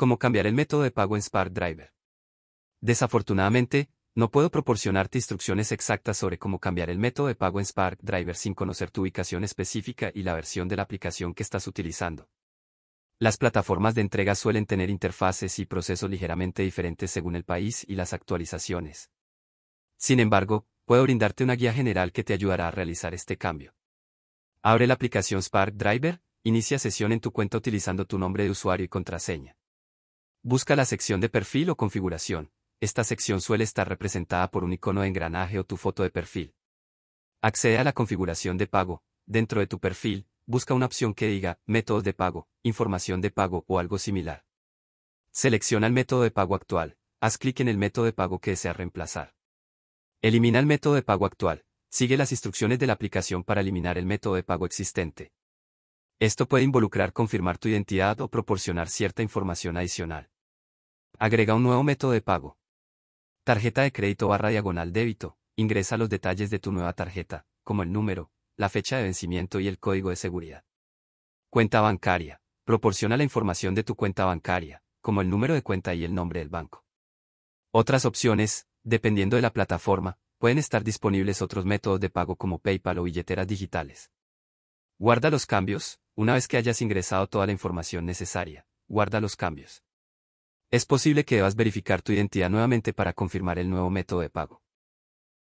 Cómo cambiar el método de pago en Spark Driver. Desafortunadamente, no puedo proporcionarte instrucciones exactas sobre cómo cambiar el método de pago en Spark Driver sin conocer tu ubicación específica y la versión de la aplicación que estás utilizando. Las plataformas de entrega suelen tener interfaces y procesos ligeramente diferentes según el país y las actualizaciones. Sin embargo, puedo brindarte una guía general que te ayudará a realizar este cambio. Abre la aplicación Spark Driver, inicia sesión en tu cuenta utilizando tu nombre de usuario y contraseña. Busca la sección de perfil o configuración. Esta sección suele estar representada por un icono de engranaje o tu foto de perfil. Accede a la configuración de pago. Dentro de tu perfil, busca una opción que diga métodos de pago, información de pago o algo similar. Selecciona el método de pago actual. Haz clic en el método de pago que desea reemplazar. Elimina el método de pago actual. Sigue las instrucciones de la aplicación para eliminar el método de pago existente. Esto puede involucrar confirmar tu identidad o proporcionar cierta información adicional. Agrega un nuevo método de pago. Tarjeta de crédito barra diagonal débito. Ingresa los detalles de tu nueva tarjeta, como el número, la fecha de vencimiento y el código de seguridad. Cuenta bancaria. Proporciona la información de tu cuenta bancaria, como el número de cuenta y el nombre del banco. Otras opciones, dependiendo de la plataforma, pueden estar disponibles otros métodos de pago como PayPal o billeteras digitales. Guarda los cambios, una vez que hayas ingresado toda la información necesaria, guarda los cambios es posible que debas verificar tu identidad nuevamente para confirmar el nuevo método de pago.